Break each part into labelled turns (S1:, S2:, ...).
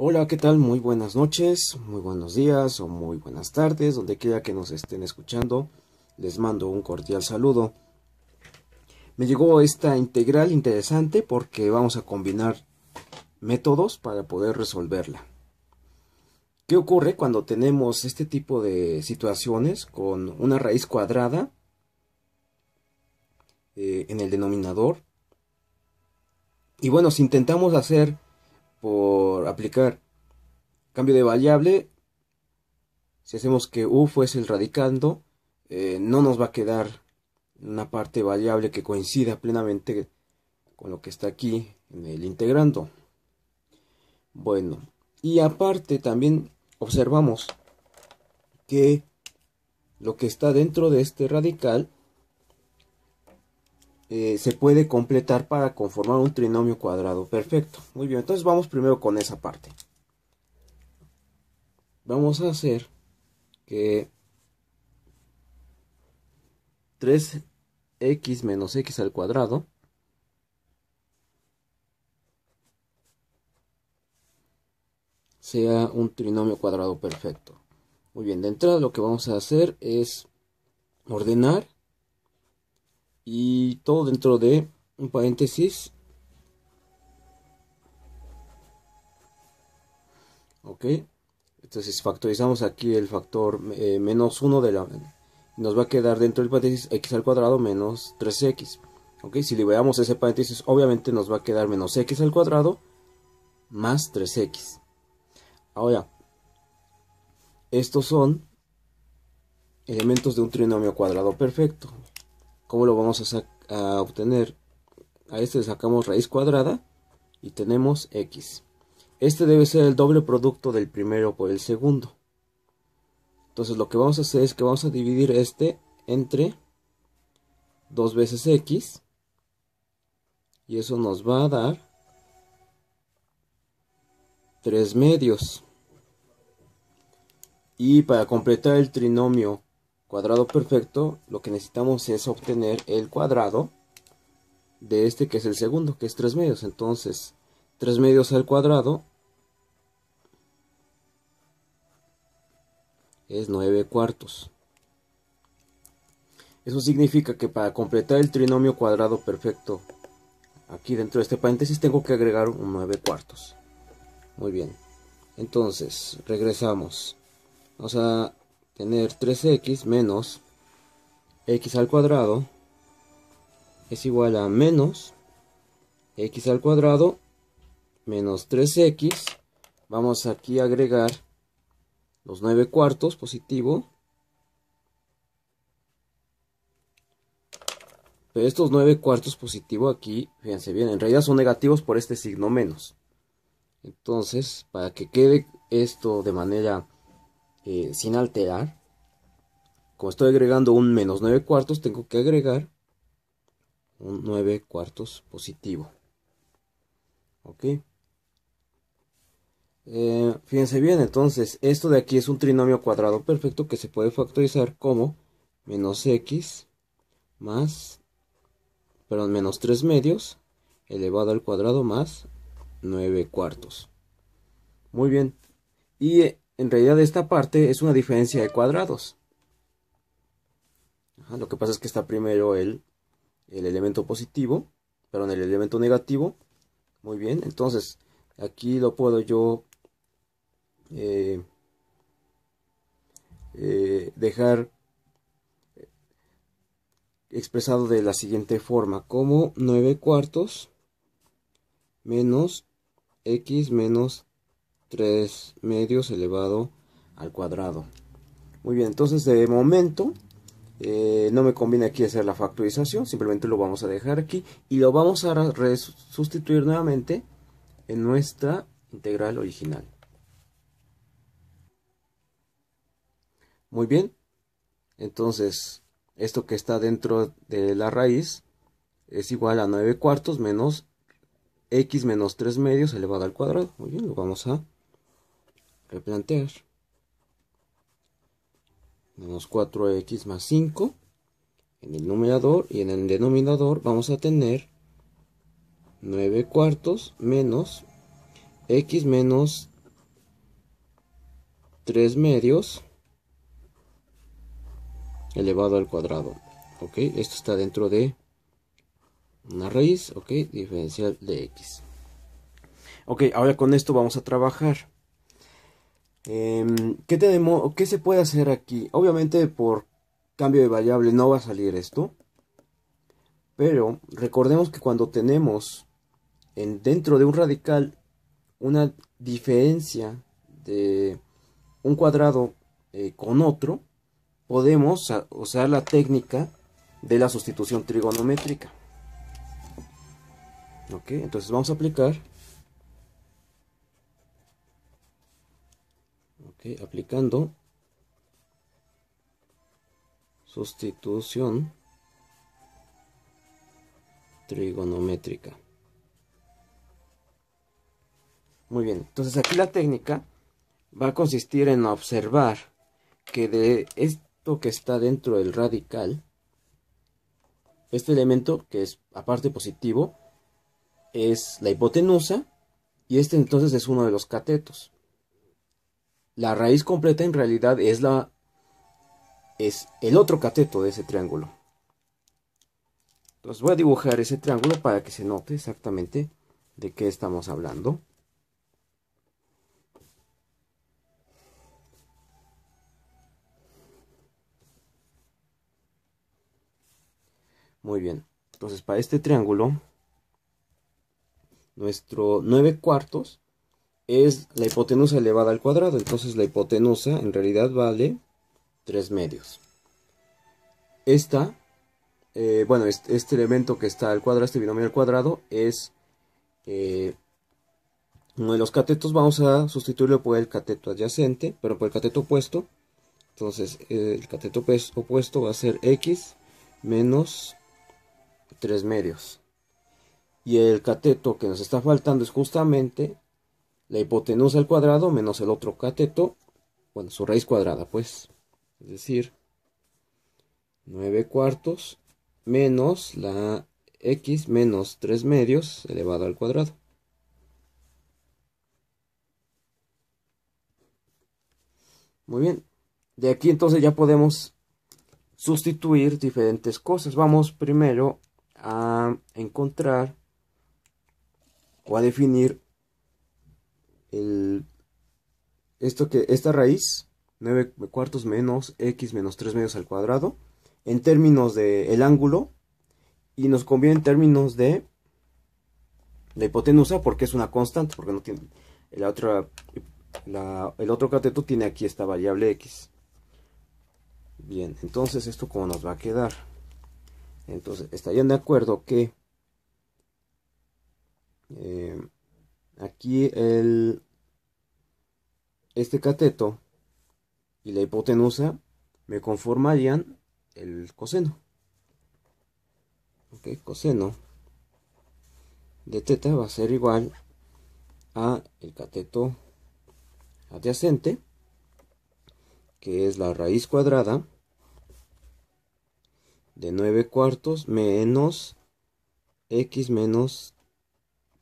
S1: Hola, ¿qué tal? Muy buenas noches, muy buenos días o muy buenas tardes, donde quiera que nos estén escuchando. Les mando un cordial saludo. Me llegó esta integral interesante porque vamos a combinar métodos para poder resolverla. ¿Qué ocurre cuando tenemos este tipo de situaciones con una raíz cuadrada eh, en el denominador? Y bueno, si intentamos hacer por aplicar. Cambio de variable, si hacemos que u fuese el radicando, eh, no nos va a quedar una parte variable que coincida plenamente con lo que está aquí en el integrando. Bueno, y aparte también observamos que lo que está dentro de este radical eh, se puede completar para conformar un trinomio cuadrado perfecto. Muy bien, entonces vamos primero con esa parte. Vamos a hacer que 3x menos x al cuadrado sea un trinomio cuadrado perfecto. Muy bien, de entrada lo que vamos a hacer es ordenar y todo dentro de un paréntesis. Ok, entonces factorizamos aquí el factor eh, menos 1 de la. Nos va a quedar dentro del paréntesis x al cuadrado menos 3x. Ok, si liberamos ese paréntesis, obviamente nos va a quedar menos x al cuadrado más 3x. Ahora, estos son elementos de un trinomio cuadrado perfecto. ¿Cómo lo vamos a, obtener? A este le sacamos raíz cuadrada y tenemos x. Este debe ser el doble producto del primero por el segundo. Entonces lo que vamos a hacer es que vamos a dividir este entre 2 veces x. Y eso nos va a dar 3 medios. Y para completar el trinomio cuadrado perfecto, lo que necesitamos es obtener el cuadrado de este que es el segundo, que es 3 medios. Entonces, 3 medios al cuadrado es 9 cuartos. Eso significa que para completar el trinomio cuadrado perfecto, aquí dentro de este paréntesis tengo que agregar un 9 cuartos. Muy bien. Entonces, regresamos. Vamos a tener 3x menos x al cuadrado es igual a menos x al cuadrado menos 3x. Vamos aquí a agregar los 9 cuartos positivo. Pero estos 9 cuartos positivo aquí, fíjense bien, en realidad son negativos por este signo menos. Entonces, para que quede esto de manera eh, sin alterar. Como estoy agregando un menos 9 cuartos, tengo que agregar un 9 cuartos positivo. ¿Ok? Eh, fíjense bien, entonces, esto de aquí es un trinomio cuadrado perfecto que se puede factorizar como menos x más, perdón, menos 3 medios elevado al cuadrado más 9 cuartos. Muy bien. Y eh, en realidad esta parte es una diferencia de cuadrados. lo que pasa es que está primero el, elemento positivo, perdón, el elemento negativo. Muy bien, entonces aquí lo puedo yo eh, eh, dejar expresado de la siguiente forma, como 9 cuartos menos x menos 3 medios elevado al cuadrado. Muy bien, entonces de momento eh, no me conviene aquí hacer la factorización, simplemente lo vamos a dejar aquí y lo vamos a sustituir nuevamente en nuestra integral original. Muy bien, entonces esto que está dentro de la raíz es igual a 9 cuartos menos x menos 3 medios elevado al cuadrado. Muy bien, lo vamos a replantear. Menos 4x más 5 en el numerador y en el denominador vamos a tener 9 cuartos menos x menos 3 medios elevado al cuadrado. Ok, esto está dentro de una raíz, ok, diferencial de x. Ok, ahora con esto vamos a trabajar. Em, ¿qué, tenemos, ¿Qué se puede hacer aquí? Obviamente por cambio de variable no va a salir esto. Pero recordemos que cuando tenemos en, dentro de un radical una diferencia de un cuadrado eh, con otro, podemos usar la técnica de la sustitución trigonométrica. Ok, entonces vamos a aplicar Eh, aplicando sustitución trigonométrica. Muy bien, entonces aquí la técnica va a consistir en observar que de esto que está dentro del radical, este elemento que es aparte positivo, es la hipotenusa y este entonces es uno de los catetos. La raíz completa en realidad es la es el otro cateto de ese triángulo. Entonces voy a dibujar ese triángulo para que se note exactamente de qué estamos hablando. Muy bien, entonces para este triángulo, nuestro 9 cuartos es la hipotenusa elevada al cuadrado. Entonces la hipotenusa en realidad vale 3 medios. Esta, eh, bueno, este, elemento que está al cuadrado, este binomio al cuadrado, es eh, uno de los catetos. Vamos a sustituirlo por el cateto adyacente, pero por el cateto opuesto. Entonces el cateto opuesto va a ser x menos 3 medios. Y el cateto que nos está faltando es justamente la hipotenusa al cuadrado menos el otro cateto, bueno, su raíz cuadrada, pues. Es decir, 9 cuartos menos la x menos 3 medios elevado al cuadrado. Muy bien. De aquí entonces ya podemos sustituir diferentes cosas. Vamos primero a encontrar o a definir el, esto que, esta raíz, 9 cuartos menos x menos 3 medios al cuadrado, en términos del el ángulo, y nos conviene en términos de la hipotenusa, porque es una constante, porque no tiene, la otra, la, el otro cateto tiene aquí esta variable x. Bien, entonces esto como nos va a quedar. Entonces, estarían de acuerdo que... Eh, Aquí el, este cateto y la hipotenusa me conformarían el coseno. Ok, coseno de teta va a ser igual a el cateto adyacente, que es la raíz cuadrada de 9 cuartos menos x menos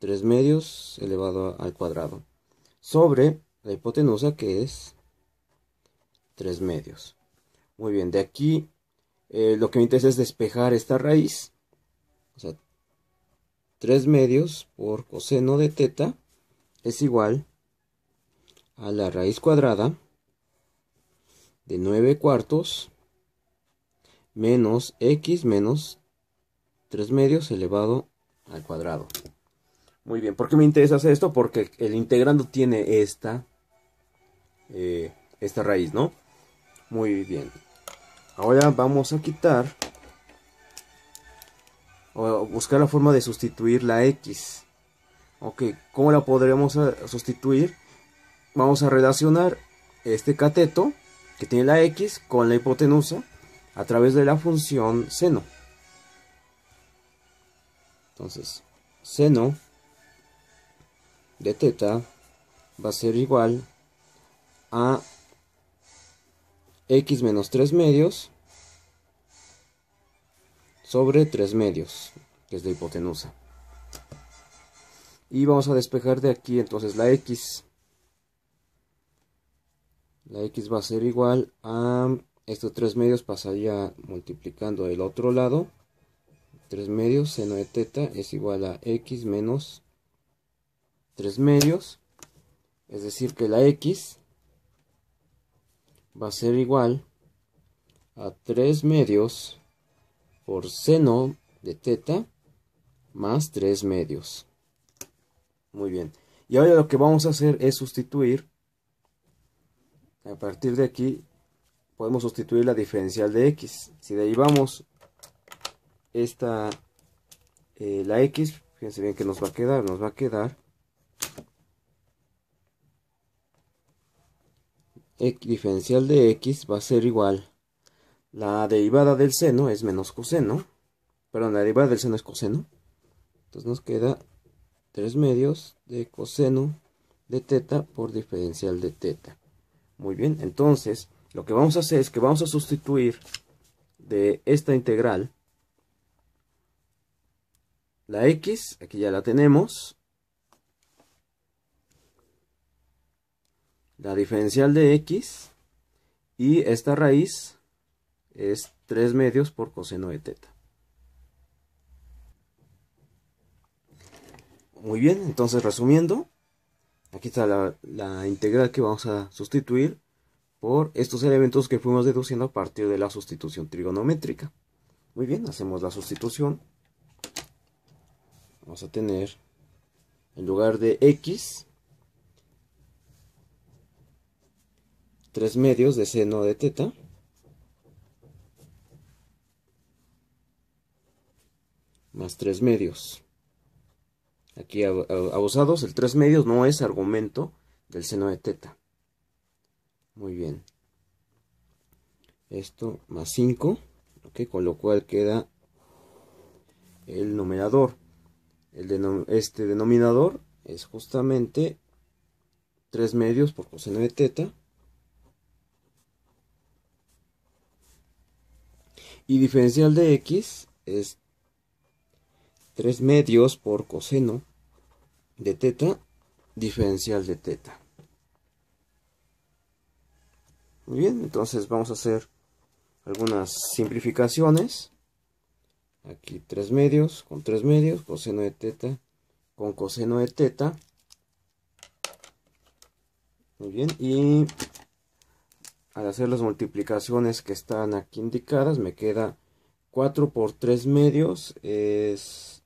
S1: 3 medios elevado al cuadrado sobre la hipotenusa que es 3 medios. Muy bien, de aquí eh, lo que me interesa es despejar esta raíz. O sea, 3 medios por coseno de teta es igual a la raíz cuadrada de 9 cuartos menos x menos 3 medios elevado al cuadrado. Muy bien, ¿por qué me interesa hacer esto? Porque el integrando tiene esta, eh, esta raíz, ¿no? Muy bien. Ahora vamos a quitar o buscar la forma de sustituir la x. Ok, ¿cómo la podremos eh, sustituir? Vamos a relacionar este cateto que tiene la x con la hipotenusa a través de la función seno. Entonces, seno de teta va a ser igual a x menos 3 medios sobre 3 medios, que es la hipotenusa. Y vamos a despejar de aquí entonces la x. La x va a ser igual a estos 3 medios pasaría multiplicando el otro lado. 3 medios seno de teta es igual a x menos 3 medios, es decir que la X va a ser igual a 3 medios por seno de teta más 3 medios. Muy bien. Y ahora lo que vamos a hacer es sustituir, a partir de aquí, podemos sustituir la diferencial de x. Si derivamos esta, eh, la x, fíjense bien que nos va a quedar, nos va a quedar diferencial de x va a ser igual. La derivada del seno es menos coseno. Perdón, la derivada del seno es coseno. Entonces nos queda 3 medios de coseno de teta por diferencial de teta. Muy bien, entonces lo que vamos a hacer es que vamos a sustituir de esta integral la x, aquí ya la tenemos, la diferencial de x y esta raíz es 3 medios por coseno de teta. Muy bien, entonces resumiendo, aquí está la, la integral que vamos a sustituir por estos elementos que fuimos deduciendo a partir de la sustitución trigonométrica. Muy bien, hacemos la sustitución. Vamos a tener, en lugar de x, 3 medios de seno de teta. Más 3 medios. Aquí abusados, el 3 medios no es argumento del seno de teta. Muy bien. Esto más 5. con lo cual queda el numerador. El este denominador es justamente 3 medios por coseno de teta Y diferencial de x es 3 medios por coseno de teta diferencial de teta. Muy bien, entonces vamos a hacer algunas simplificaciones. Aquí 3 medios con 3 medios, coseno de teta con coseno de teta. Muy bien, y al hacer las multiplicaciones que están aquí indicadas me queda 4 por 3 medios es,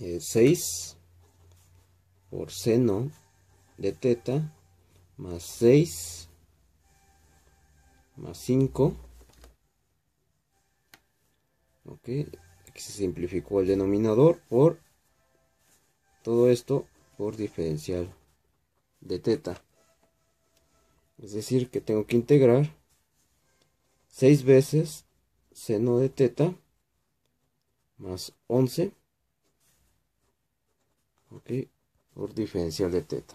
S1: 6 eh, por seno de teta más 6 más 5 aquí se simplificó el denominador por todo esto por diferencial de teta es decir que tengo que integrar 6 veces seno de teta más 11 por diferencial de teta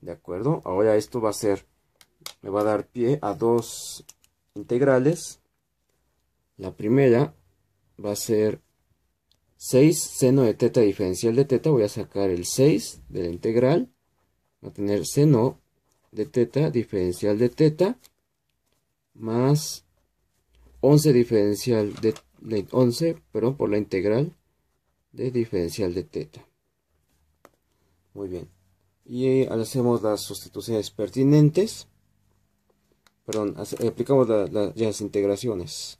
S1: de acuerdo ahora esto va a ser me va a dar pie a dos integrales la primera va a ser 6 seno de teta diferencial de teta voy a sacar el 6 de la integral va a tener seno de teta, diferencial de teta, más 11 diferencial de, 11, perdón, por la integral de diferencial de teta. Muy bien. Y eh, hacemos las sustituciones pertinentes. Perdón, aplicamos las integraciones.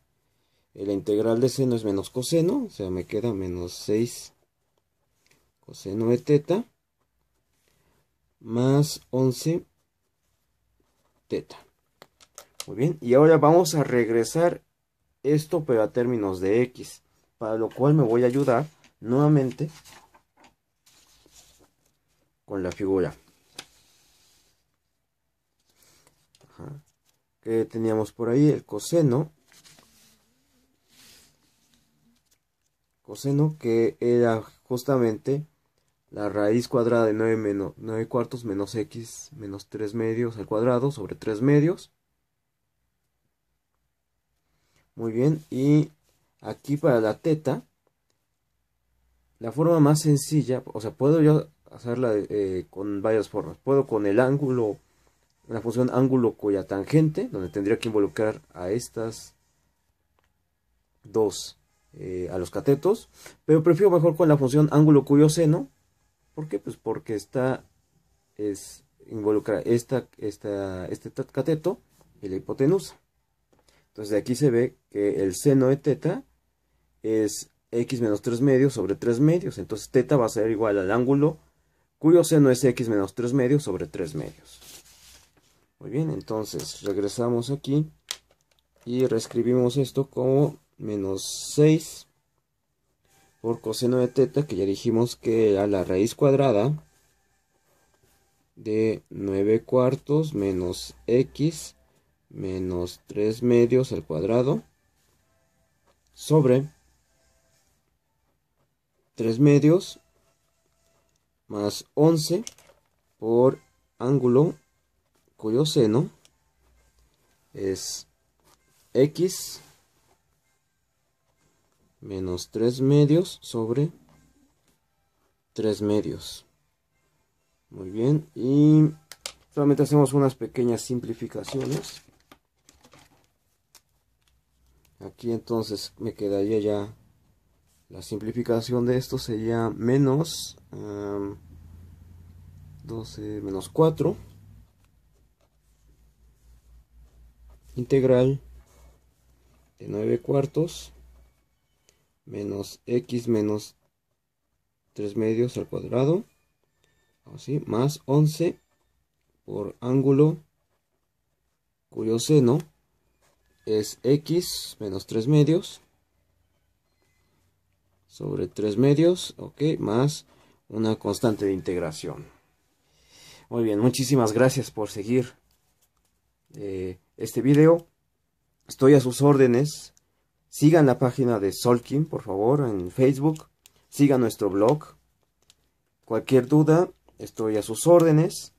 S1: La integral de seno es menos coseno, o sea, me queda menos 6 coseno de teta más 11 teta. Muy bien, y ahora vamos a regresar esto pero a términos de x, para lo cual me voy a ayudar nuevamente con la figura. Que teníamos por ahí el coseno. Coseno que era justamente la raíz cuadrada de 9, cuartos menos x menos 3 medios al cuadrado sobre 3 medios. Muy bien, y aquí para la teta, la forma más sencilla, o sea, puedo yo hacerla eh, con varias formas. Puedo con el ángulo, la función ángulo cuya tangente, donde tendría que involucrar a estas dos, eh, a los catetos. Pero prefiero mejor con la función ángulo cuyo seno, ¿Por qué? Pues porque está, es, involucra esta, esta, este cateto y la hipotenusa. Entonces de aquí se ve que el seno de teta es x menos 3 medios sobre 3 medios. Entonces teta va a ser igual al ángulo cuyo seno es x menos 3 medios sobre 3 medios. Muy bien, entonces regresamos aquí y reescribimos esto como menos 6 por coseno de teta, que ya dijimos que era la raíz cuadrada de 9 cuartos menos x menos 3 medios al cuadrado sobre 3 medios más 11 por ángulo cuyo seno es x menos 3 medios sobre 3 medios. Muy bien, y solamente hacemos unas pequeñas simplificaciones. Aquí entonces me quedaría ya la simplificación de esto sería menos 12 em, menos 4 integral de 9 cuartos menos x menos 3 medios al cuadrado, así, más 11 por ángulo cuyo seno es x menos 3 medios sobre 3 medios, ok, más una constante de integración. Muy bien, muchísimas gracias por seguir eh, este video. Estoy a sus órdenes Sigan la página de Solkin, por favor, en Facebook. Sigan nuestro blog. Cualquier duda, estoy a sus órdenes.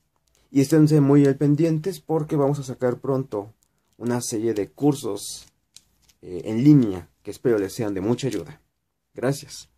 S1: Y esténse muy al pendientes porque vamos a sacar pronto una serie de cursos eh, en línea que espero les sean de mucha ayuda. Gracias.